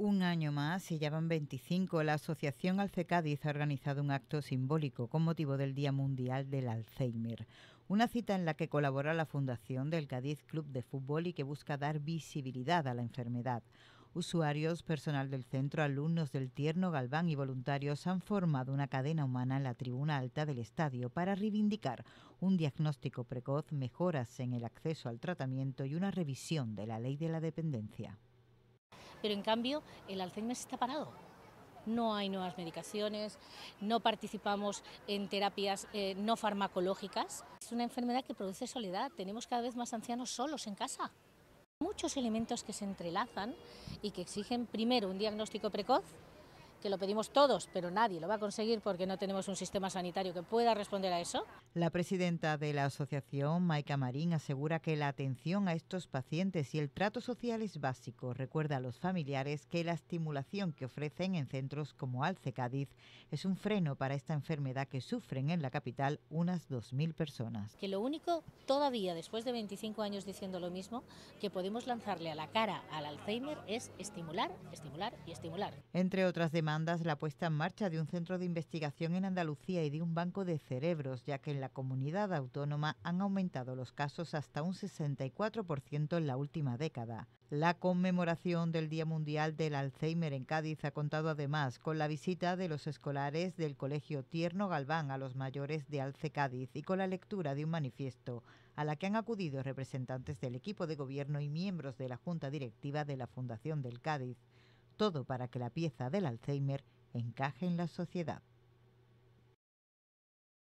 un año más y ya van 25, la Asociación Alce Cádiz ha organizado un acto simbólico con motivo del Día Mundial del Alzheimer. Una cita en la que colabora la Fundación del Cádiz Club de Fútbol y que busca dar visibilidad a la enfermedad. Usuarios, personal del centro, alumnos del Tierno Galván y voluntarios han formado una cadena humana en la tribuna alta del estadio para reivindicar un diagnóstico precoz, mejoras en el acceso al tratamiento y una revisión de la ley de la dependencia pero en cambio el Alzheimer está parado. No hay nuevas medicaciones, no participamos en terapias eh, no farmacológicas. Es una enfermedad que produce soledad. Tenemos cada vez más ancianos solos en casa. Muchos elementos que se entrelazan y que exigen primero un diagnóstico precoz que lo pedimos todos, pero nadie lo va a conseguir porque no tenemos un sistema sanitario que pueda responder a eso. La presidenta de la asociación, Maika Marín, asegura que la atención a estos pacientes y el trato social es básico. Recuerda a los familiares que la estimulación que ofrecen en centros como Alce Cádiz es un freno para esta enfermedad que sufren en la capital unas 2.000 personas. Que lo único, todavía después de 25 años diciendo lo mismo, que podemos lanzarle a la cara al Alzheimer es estimular, estimular y estimular. Entre otras demás la puesta en marcha de un centro de investigación en Andalucía y de un banco de cerebros, ya que en la comunidad autónoma han aumentado los casos hasta un 64% en la última década. La conmemoración del Día Mundial del Alzheimer en Cádiz ha contado además con la visita de los escolares del Colegio Tierno Galván a los mayores de Alce Cádiz y con la lectura de un manifiesto a la que han acudido representantes del equipo de gobierno y miembros de la Junta Directiva de la Fundación del Cádiz todo para que la pieza del Alzheimer encaje en la sociedad.